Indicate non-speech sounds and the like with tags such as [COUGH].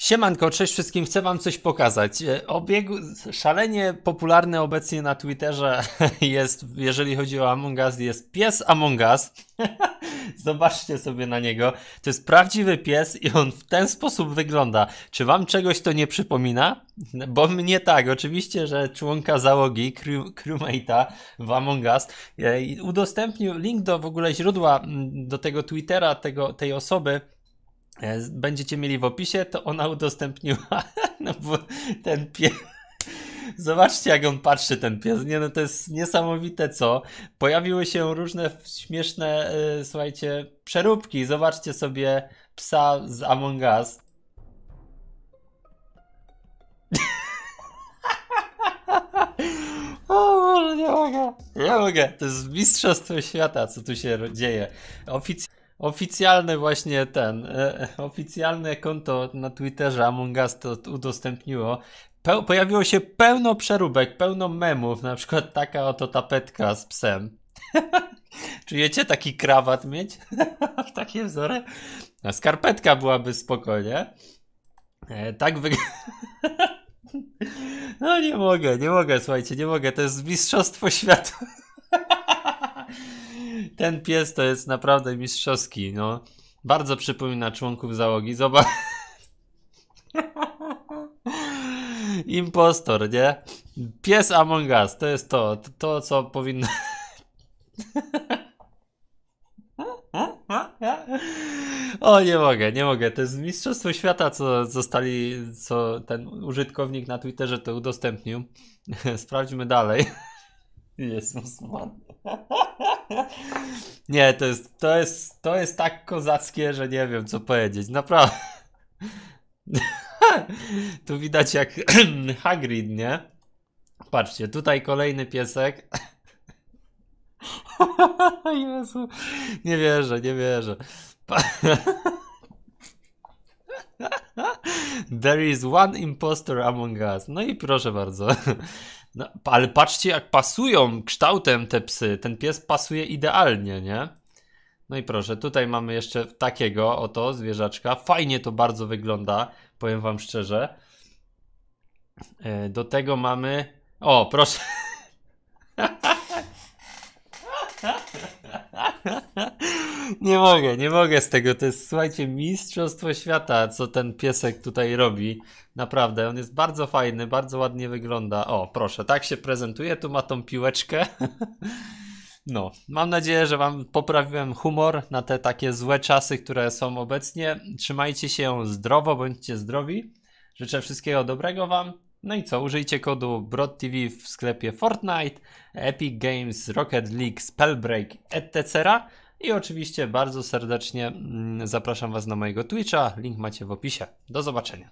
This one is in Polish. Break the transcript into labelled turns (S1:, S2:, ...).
S1: Siemanko, cześć wszystkim, chcę wam coś pokazać. E, Obiegu, szalenie popularny obecnie na Twitterze [LAUGHS] jest, jeżeli chodzi o Among Us, jest pies Among Us. [LAUGHS] Zobaczcie sobie na niego. To jest prawdziwy pies i on w ten sposób wygląda. Czy wam czegoś to nie przypomina? [LAUGHS] Bo mnie tak, oczywiście, że członka załogi, crew, crewmate'a w Among Us e, udostępnił link do w ogóle źródła mm, do tego Twittera tego, tej osoby, E, będziecie mieli w opisie, to ona udostępniła. [LAUGHS] No bo ten pies. Zobaczcie, jak on patrzy, ten pies. Nie, no to jest niesamowite, co. Pojawiły się różne śmieszne, yy, słuchajcie, przeróbki. Zobaczcie sobie psa z Among Us. [LAUGHS] o, nie mogę. Nie mogę. To jest mistrzostwo świata, co tu się dzieje. Oficjalnie. Oficjalne właśnie ten, e, oficjalne konto na Twitterze Among Us to udostępniło. pojawiło się pełno przeróbek, pełno memów, na przykład taka oto tapetka z psem. [LAUGHS] Czujecie taki krawat mieć? [LAUGHS] Takie wzory? A no, skarpetka byłaby spokojnie. E, tak wygląda. [LAUGHS] no nie mogę, nie mogę, słuchajcie, nie mogę. To jest Mistrzostwo Świata ten pies to jest naprawdę mistrzowski, no. Bardzo przypomina członków załogi, zobacz. [LAUGHS] Impostor, nie? Pies Among Us, to jest to, to, co powinno... [LAUGHS] O, nie mogę, nie mogę. To jest Mistrzostwo Świata, co zostali, co ten użytkownik na Twitterze to udostępnił. [LAUGHS] Sprawdźmy dalej. Jezus, smutny nie, to jest, to, jest, to jest tak kozackie, że nie wiem co powiedzieć. Naprawdę. [LAUGHS] tu widać jak [CLEARS THROAT] Hagrid, nie? Patrzcie, tutaj kolejny piesek. [LAUGHS] Jezu. Nie wierzę, nie wierzę. [LAUGHS] There is one impostor among us. No i proszę bardzo. No, ale patrzcie, jak pasują kształtem te psy. Ten pies pasuje idealnie, nie? No i proszę, tutaj mamy jeszcze takiego oto zwierzaczka. Fajnie to bardzo wygląda, powiem wam szczerze. E, do tego mamy... O, proszę. [LAUGHS] nie mogę, nie mogę z tego. To jest, słuchajcie, mistrzostwo świata, co ten piesek tutaj robi. Naprawdę, on jest bardzo fajny, bardzo ładnie wygląda. O, proszę, tak się prezentuje, tu ma tą piłeczkę. [LAUGHS] No, mam nadzieję, że Wam poprawiłem humor na te takie złe czasy, które są obecnie. Trzymajcie się zdrowo, bądźcie zdrowi. Życzę wszystkiego dobrego Wam. No i co, użyjcie kodu BRODTV w sklepie Fortnite, Epic Games, Rocket League, Spellbreak, etc. I oczywiście bardzo serdecznie mm, zapraszam Was na mojego Twitcha, link macie w opisie. Do zobaczenia.